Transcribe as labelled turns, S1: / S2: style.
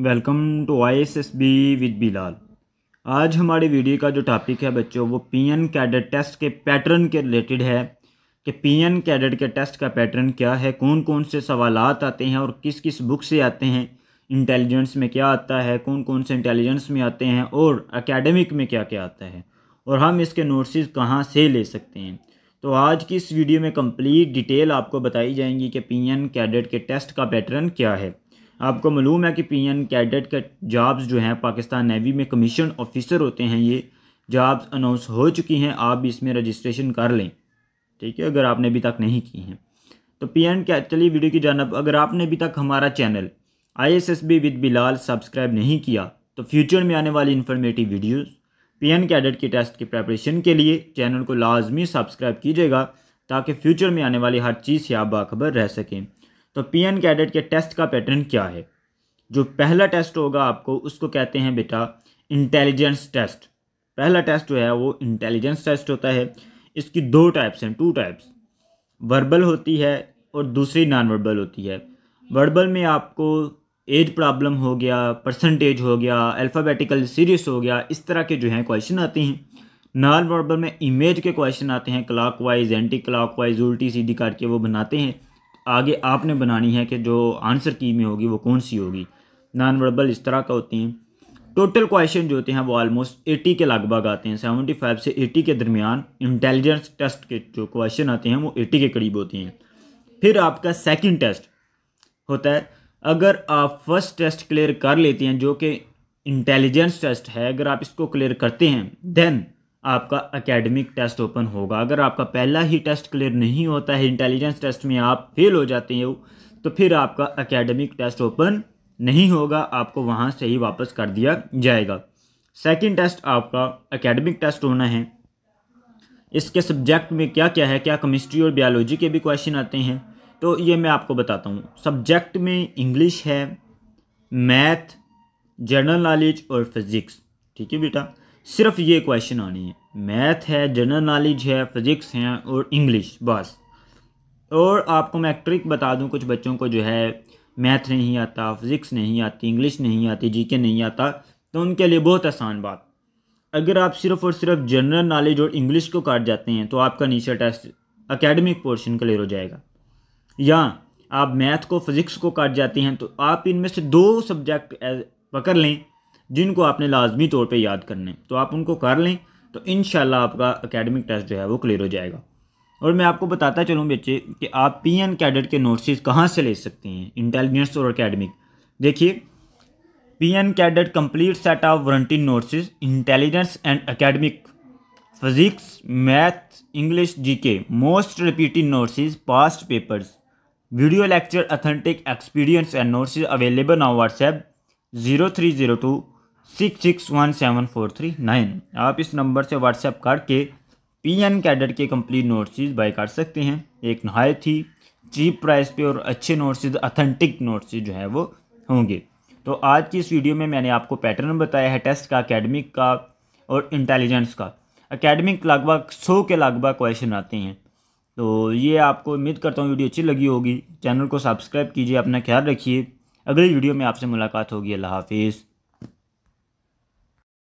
S1: welcome to I S S B with Bilal आज हमारे video का जो टॉपिक है बच्चों वो पी एन कैडेट टेस्ट के पैटर्न के रिलेटेड है कि पी एन कैडेट के टेस्ट का पैटर्न क्या है कौन कौन से सवाल आते हैं और किस किस बुक से आते हैं इंटेलिजेंस में क्या आता है कौन कौन से इंटेलिजेंस में आते हैं और अकेडमिक में क्या क्या आता है और हम इसके नोट्स कहाँ से ले सकते हैं तो आज की इस वीडियो में कंप्लीट डिटेल आपको बताई जाएंगी कि पी एन कैडेट के टेस्ट का पैटर्न क्या है आपको मालूम है कि पी एन कैडेट के जॉब्स जो हैं पाकिस्तान नेवी में कमीशन ऑफिसर होते हैं ये जॉब्स अनाउंस हो चुकी हैं आप भी इसमें रजिस्ट्रेशन कर लें ठीक है अगर आपने अभी तक नहीं की हैं तो पी एन क्या चलिए वीडियो की जानब अगर आपने अभी तक हमारा channel I S S B with Bilal subscribe नहीं किया तो फ्यूचर में आने वाली informative videos P N cadet के टेस्ट की प्रेपरेशन के लिए चैनल को लाजमी सब्सक्राइब कीजिएगा ताकि फ्यूचर में आने वाली हर चीज़ से आप बाखबर रह सकें तो पी एन कैडेट के टेस्ट का पैटर्न क्या है जो पहला टेस्ट होगा आपको उसको कहते हैं बेटा इंटेलिजेंस टेस्ट पहला टेस्ट जो है वो इंटेलिजेंस टेस्ट होता है इसकी दो टाइप्स हैं टू टाइप्स वर्बल होती है और दूसरी नॉन वर्बल होती है वर्बल में आपको एज प्रॉब्लम हो गया परसेंटेज हो गया अल्फ़ाबेटिकल सीरीज हो गया इस तरह के जो हैं क्वेश्चन आते हैं नॉन वर्बल में इमेज के क्वेश्चन आते हैं clockwise wise anti clockwise wise उल्टी सीधी करके वो बनाते हैं आगे आपने बनानी है कि जो आंसर की में होगी वो कौन सी होगी नॉन वर्बल इस तरह का होती हैं टोटल क्वेश्चन जो होते हैं वो ऑलमोस्ट एट्टी के लगभग आते हैं फाइव से एट्टी के दरमियान इंटेलिजेंस टेस्ट के जो क्वेश्चन आते हैं वो एट्टी के करीब होते हैं फिर आपका सेकेंड टेस्ट होता है अगर आप फर्स्ट टेस्ट क्लियर कर लेते हैं जो कि इंटेलिजेंस टेस्ट है अगर आप इसको क्लियर करते हैं देन आपका एकेडमिक टेस्ट ओपन होगा अगर आपका पहला ही टेस्ट क्लियर नहीं होता है इंटेलिजेंस टेस्ट में आप फेल हो जाते हो तो फिर आपका एकेडमिक टेस्ट ओपन नहीं होगा आपको वहाँ से ही वापस कर दिया जाएगा सेकंड टेस्ट आपका एकेडमिक टेस्ट होना है इसके सब्जेक्ट में क्या क्या है क्या केमिस्ट्री और बायोलॉजी के भी क्वेश्चन आते हैं तो ये मैं आपको बताता हूँ सब्जेक्ट में इंग्लिश है मैथ जनरल नॉलेज और फिज़िक्स ठीक है बेटा सिर्फ ये क्वेश्चन आनी है मैथ है जनरल नॉलेज है फिज़िक्स है और इंग्लिश बस और आपको मैं ट्रिक बता दूं कुछ बच्चों को जो है मैथ नहीं आता फिज़िक्स नहीं आती इंग्लिश नहीं आती जीके नहीं आता तो उनके लिए बहुत आसान बात अगर आप सिर्फ और सिर्फ जनरल नॉलेज और इंग्लिश को काट जाते हैं तो आपका नीचा टेस्ट अकेडमिक पोर्शन क्लियर हो जाएगा या आप मैथ को फिज़िक्स को काट जाते हैं तो आप इनमें से दो सब्जेक्ट पकड़ लें जिनको आपने लाजमी तौर पर याद करना है तो आप उनको कर लें तो इन आपका अकेडमिक टेस्ट जो है वो क्लियर हो जाएगा और मैं आपको बताता चलूँ बच्चे कि आप पी एन कैडेट के नोट्सेस कहाँ से ले सकते हैं इंटेलिजेंस और अकेडमिक देखिए P N cadet complete set of warranty notes intelligence and academic physics math English G K most repeating notes past papers video lecture authentic experience and notes available on WhatsApp zero three zero two six six one seven four three nine आप इस number से WhatsApp करके P N cadet के complete notes buy कर सकते हैं एक नहायत ही चीप प्राइस पे और अच्छे नोट्सिस अथेंटिक नोट्सिस जो है वो होंगे तो आज की इस वीडियो में मैंने आपको पैटर्न बताया है टेस्ट का अकेडमिक का और इंटेलिजेंस का अकेडमिक लगभग सौ के लगभग क्वेश्चन आते हैं तो ये आपको उम्मीद करता हूँ वीडियो अच्छी लगी होगी चैनल को सब्सक्राइब कीजिए अपना ख्याल रखिए अगली वीडियो में आपसे मुलाकात होगी अल्लाह हाफिज़